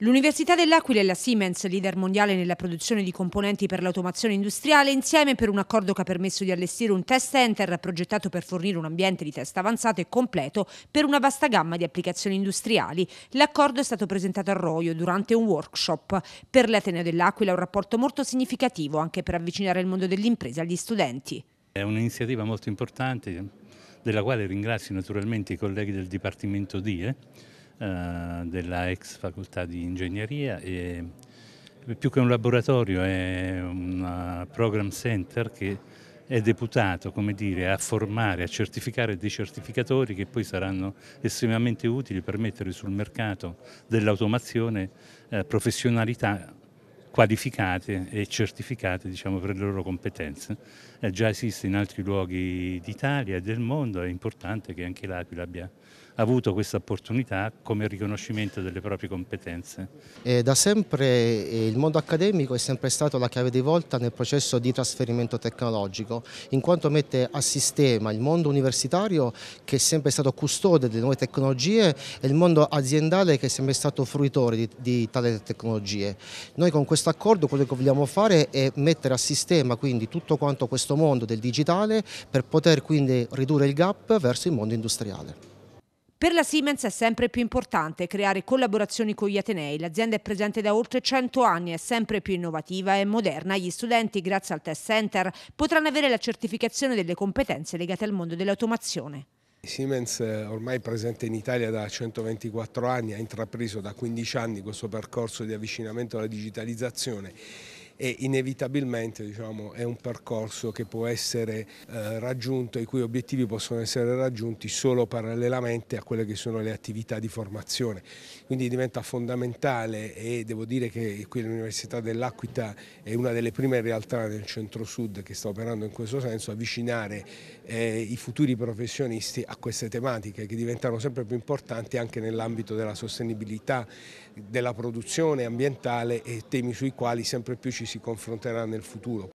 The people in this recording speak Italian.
L'Università dell'Aquila e la Siemens, leader mondiale nella produzione di componenti per l'automazione industriale, insieme per un accordo che ha permesso di allestire un test center progettato per fornire un ambiente di test avanzato e completo per una vasta gamma di applicazioni industriali. L'accordo è stato presentato a Roio durante un workshop. Per l'Ateneo dell'Aquila un rapporto molto significativo anche per avvicinare il mondo dell'impresa agli studenti. È un'iniziativa molto importante della quale ringrazio naturalmente i colleghi del Dipartimento DIE eh, della ex facoltà di ingegneria e più che un laboratorio è un eh, program center che è deputato dire, a formare, a certificare dei certificatori che poi saranno estremamente utili per mettere sul mercato dell'automazione eh, professionalità qualificate e certificate diciamo, per le loro competenze. Eh, già esiste in altri luoghi d'Italia e del mondo, è importante che anche l'Aquila abbia avuto questa opportunità come riconoscimento delle proprie competenze. E da sempre eh, il mondo accademico è sempre stato la chiave di volta nel processo di trasferimento tecnologico, in quanto mette a sistema il mondo universitario che è sempre stato custode delle nuove tecnologie e il mondo aziendale che è sempre stato fruitore di, di tali tecnologie. Noi con questo questo accordo quello che vogliamo fare è mettere a sistema quindi tutto quanto questo mondo del digitale per poter quindi ridurre il gap verso il mondo industriale. Per la Siemens è sempre più importante creare collaborazioni con gli Atenei. L'azienda è presente da oltre 100 anni, è sempre più innovativa e moderna. Gli studenti, grazie al Test Center, potranno avere la certificazione delle competenze legate al mondo dell'automazione. Siemens eh, ormai presente in Italia da 124 anni ha intrapreso da 15 anni questo percorso di avvicinamento alla digitalizzazione e inevitabilmente diciamo, è un percorso che può essere eh, raggiunto, i cui obiettivi possono essere raggiunti solo parallelamente a quelle che sono le attività di formazione. Quindi diventa fondamentale e devo dire che qui l'Università dell'Aquita è una delle prime realtà nel centro-sud che sta operando in questo senso, avvicinare eh, i futuri professionisti a queste tematiche che diventano sempre più importanti anche nell'ambito della sostenibilità, della produzione ambientale e temi sui quali sempre più ci si confronterà nel futuro.